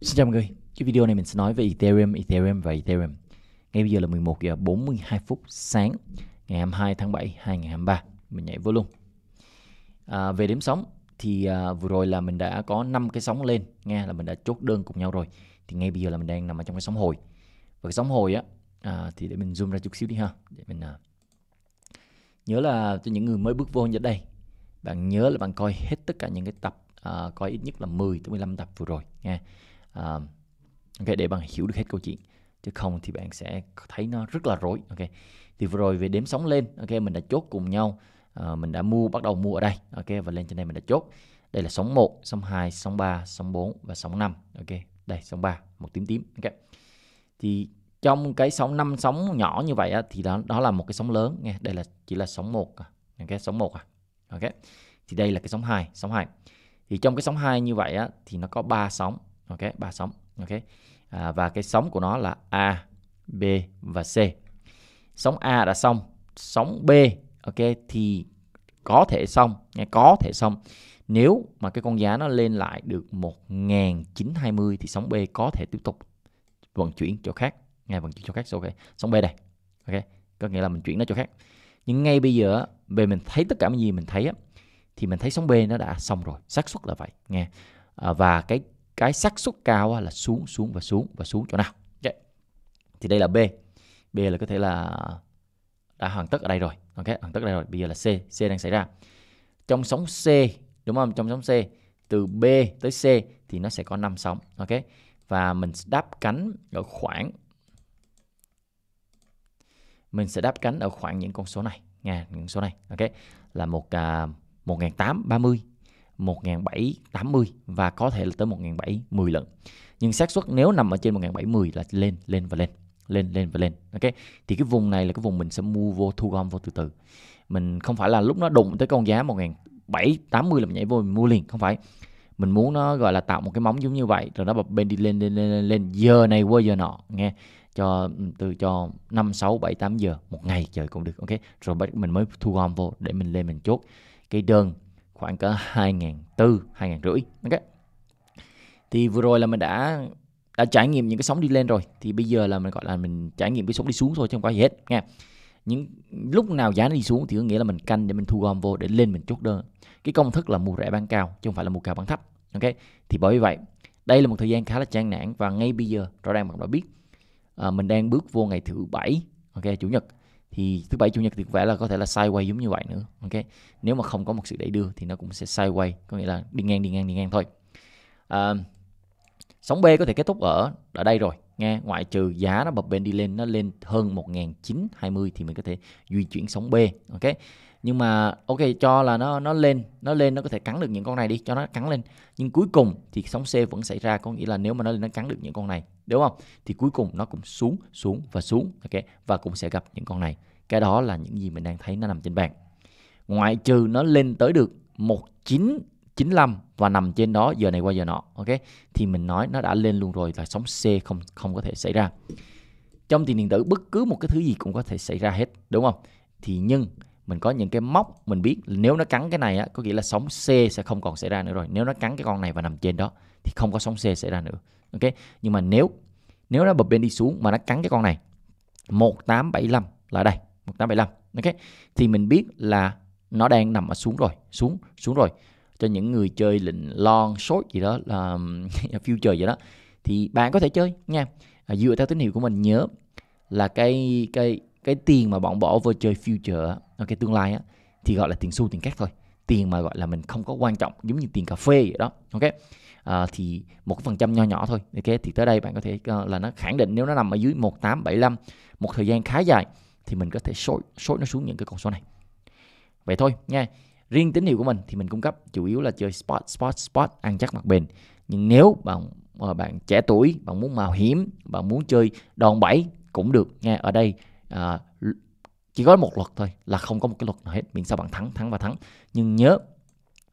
Xin chào mọi người, cái video này mình sẽ nói về Ethereum, Ethereum và Ethereum Ngay bây giờ là 11 giờ 42 phút sáng ngày 22 tháng 7 2023 Mình nhảy vô luôn à, Về đếm sóng thì à, vừa rồi là mình đã có 5 cái sóng lên nghe là mình đã chốt đơn cùng nhau rồi Thì ngay bây giờ là mình đang nằm ở trong cái sóng hồi Và cái sóng hồi á à, thì để mình zoom ra chút xíu đi ha để mình à, Nhớ là cho những người mới bước vô như đây bạn nhớ là bạn coi hết tất cả những cái tập à, coi ít nhất là 10 tới 15 tập vừa rồi nha uh, ok để bạn hiểu được hết câu chuyện chứ không thì bạn sẽ thấy nó rất là rối ok thì vừa rồi về đếm sóng lên ok mình đã chốt cùng nhau uh, mình đã mua bắt đầu mua ở đây ok và lên trên đây mình đã chốt đây là sóng 1, sóng 2, sóng 3, sóng 4 và sóng 5 ok đây sóng 3 một tím tím ok thì trong cái sóng 5 sóng nhỏ như vậy á, thì đó đó là một cái sóng lớn nghe đây là chỉ là sóng 1 à, ok sóng 1 à ok thì đây là cái sóng 2 sóng 2 thì trong cái sóng 2 như vậy á, thì nó có 3 sóng ok ba sóng ok à, và cái sóng của nó là a b và c sóng a đã xong sóng b ok thì có thể xong nghe có thể xong nếu mà cái con giá nó lên lại được 1920 thì sóng B có thể tiếp tục vận chuyển chỗ khác ngay vận chuyển chỗ khác ok sóng B đây ok có nghĩa là mình chuyển nó chỗ khác nhưng ngay bây giờ về mình thấy tất cả những gì mình thấy á thì mình thấy sóng B nó đã xong rồi xác suất là vậy nghe à, và cái cái xác suất cao là xuống xuống và xuống và xuống chỗ nào okay. thì đây là b b là có thể là đã hoàn tất ở đây rồi ok hoàn tất ở đây rồi bây giờ là c c đang xảy ra trong sóng c đúng không trong sóng c từ b tới c thì nó sẽ có 5 sóng ok và mình đáp cánh ở khoảng mình sẽ đáp cánh ở khoảng những con số này nha những số này ok là một à, một nghìn tám ba mươi 1780 và có thể là tới 1710 lần. Nhưng xác suất nếu nằm ở trên 1710 là lên lên và lên, lên lên và lên. Ok. Thì cái vùng này là cái vùng mình sẽ mua vô thu gom vô từ từ. Mình không phải là lúc nó đụng tới con giá 1780 là mình nhảy vô mình mua liền, không phải. Mình muốn nó gọi là tạo một cái móng giống như vậy rồi nó bập bên đi lên lên lên lên, lên. giờ này qua giờ nọ nghe cho ừ, từ cho 5 6 7 8 giờ một ngày trời cũng được ok rồi mình mới thu gom vô để mình lên mình chốt cái đơn khoảng cỡ 2.400, 2 rưỡi. Ok. Thì vừa rồi là mình đã đã trải nghiệm những cái sóng đi lên rồi thì bây giờ là mình gọi là mình trải nghiệm cái sóng đi xuống thôi chứ không có gì hết nha. Những lúc nào giá nó đi xuống thì có nghĩa là mình canh để mình thu gom vô để lên mình chốt đơn. Cái công thức là mua rẻ bán cao chứ không phải là mua cao bán thấp. Ok. Thì bởi vì vậy, đây là một thời gian khá là trang nản và ngay bây giờ rõ ràng bạn đã biết à, mình đang bước vô ngày thứ bảy ok chủ nhật thì thứ bảy chủ nhật thì có vẻ là có thể là sideways giống như vậy nữa ok nếu mà không có một sự đẩy đưa thì nó cũng sẽ sideways có nghĩa là đi ngang đi ngang đi ngang thôi à, sóng B có thể kết thúc ở ở đây rồi nghe ngoại trừ giá nó bập bênh đi lên nó lên hơn 1920 thì mình có thể di chuyển sóng B ok nhưng mà ok cho là nó nó lên nó lên nó có thể cắn được những con này đi cho nó cắn lên nhưng cuối cùng thì sóng C vẫn xảy ra có nghĩa là nếu mà nó lên nó cắn được những con này đúng không thì cuối cùng nó cũng xuống xuống và xuống ok và cũng sẽ gặp những con này cái đó là những gì mình đang thấy nó nằm trên bàn ngoại trừ nó lên tới được 1995 và nằm trên đó giờ này qua giờ nọ ok thì mình nói nó đã lên luôn rồi là sóng C không không có thể xảy ra trong tiền điện tử bất cứ một cái thứ gì cũng có thể xảy ra hết đúng không thì nhưng mình có những cái móc mình biết nếu nó cắn cái này á có nghĩa là sóng C sẽ không còn xảy ra nữa rồi nếu nó cắn cái con này và nằm trên đó thì không có sóng C xảy ra nữa ok nhưng mà nếu nếu nó bật bên đi xuống mà nó cắn cái con này 1875 là đây 1875 ok thì mình biết là nó đang nằm ở xuống rồi xuống xuống rồi cho những người chơi lệnh long short gì đó là future gì đó thì bạn có thể chơi nha à, dựa theo tín hiệu của mình nhớ là cái cái cái tiền mà bọn bỏ vô chơi future cái tương lai á thì gọi là tiền xu tiền cát thôi tiền mà gọi là mình không có quan trọng giống như tiền cà phê vậy đó ok à, thì một phần trăm nho nhỏ thôi ok thì tới đây bạn có thể uh, là nó khẳng định nếu nó nằm ở dưới 1875 một thời gian khá dài thì mình có thể sort sort nó xuống những cái con số này vậy thôi nha riêng tín hiệu của mình thì mình cung cấp chủ yếu là chơi spot spot spot ăn chắc mặt bền nhưng nếu bạn ờ, bạn trẻ tuổi bạn muốn mạo hiểm bạn muốn chơi đòn bẩy cũng được nha ở đây à, chỉ có một luật thôi là không có một cái luật nào hết miễn sao bạn thắng thắng và thắng nhưng nhớ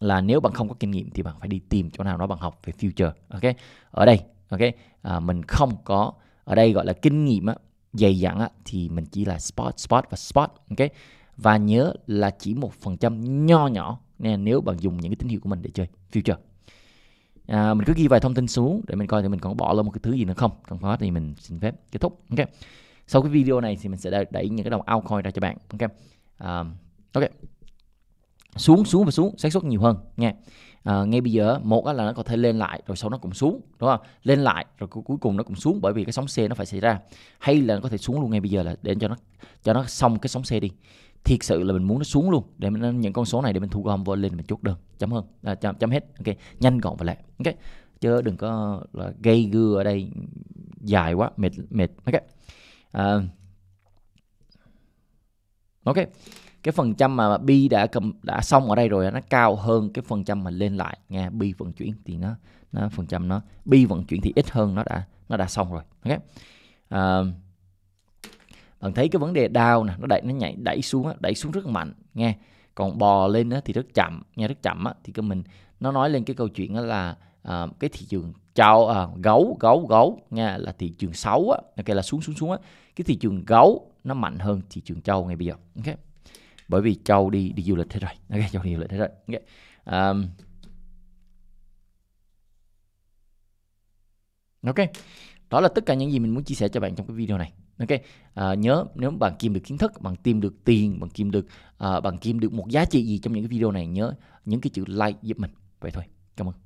là nếu bạn không có kinh nghiệm thì bạn phải đi tìm chỗ nào đó bạn học về future ok ở đây ok à, mình không có ở đây gọi là kinh nghiệm á, dày dặn á, thì mình chỉ là spot spot và spot ok và nhớ là chỉ một phần trăm nho nhỏ nè nếu bạn dùng những cái tín hiệu của mình để chơi future à, mình cứ ghi vài thông tin xuống để mình coi thì mình còn bỏ lỡ một cái thứ gì nữa không trong có thì mình xin phép kết thúc ok sau cái video này thì mình sẽ đẩy những cái đồng altcoin ra cho bạn ok um, ok xuống xuống và xuống xác suất nhiều hơn nha à, ngay bây giờ một là nó có thể lên lại rồi sau nó cũng xuống đúng không lên lại rồi cuối cùng nó cũng xuống bởi vì cái sóng xe nó phải xảy ra hay là nó có thể xuống luôn ngay bây giờ là để cho nó cho nó xong cái sóng xe đi thiệt sự là mình muốn nó xuống luôn để mình, những con số này để mình thu gom vô lên mình chốt đơn chấm hơn à, chấm, chấm hết ok nhanh gọn và lẹ ok chứ đừng có là gây gưa ở đây dài quá mệt mệt ok à, ok cái phần trăm mà bi đã cầm đã xong ở đây rồi nó cao hơn cái phần trăm mà lên lại nghe bi vận chuyển thì nó nó phần trăm nó bi vận chuyển thì ít hơn nó đã nó đã xong rồi ok à, bạn thấy cái vấn đề đau nè nó đẩy nó nhảy đẩy xuống đẩy xuống rất mạnh nghe còn bò lên thì rất chậm nghe rất chậm á thì cái mình nó nói lên cái câu chuyện đó là à, cái thị trường trao à, gấu gấu gấu nha là thị trường xấu á ok là xuống xuống xuống á cái thị trường gấu nó mạnh hơn thị trường trâu ngay bây giờ ok bởi vì châu đi đi du lịch thế rồi ok châu đi du lịch thế rồi ok um, ok đó là tất cả những gì mình muốn chia sẻ cho bạn trong cái video này ok à, nhớ nếu bạn kiếm được kiến thức bạn tìm được tiền bạn kiếm được à, bạn kiếm được một giá trị gì trong những cái video này nhớ những cái chữ like giúp mình vậy thôi cảm ơn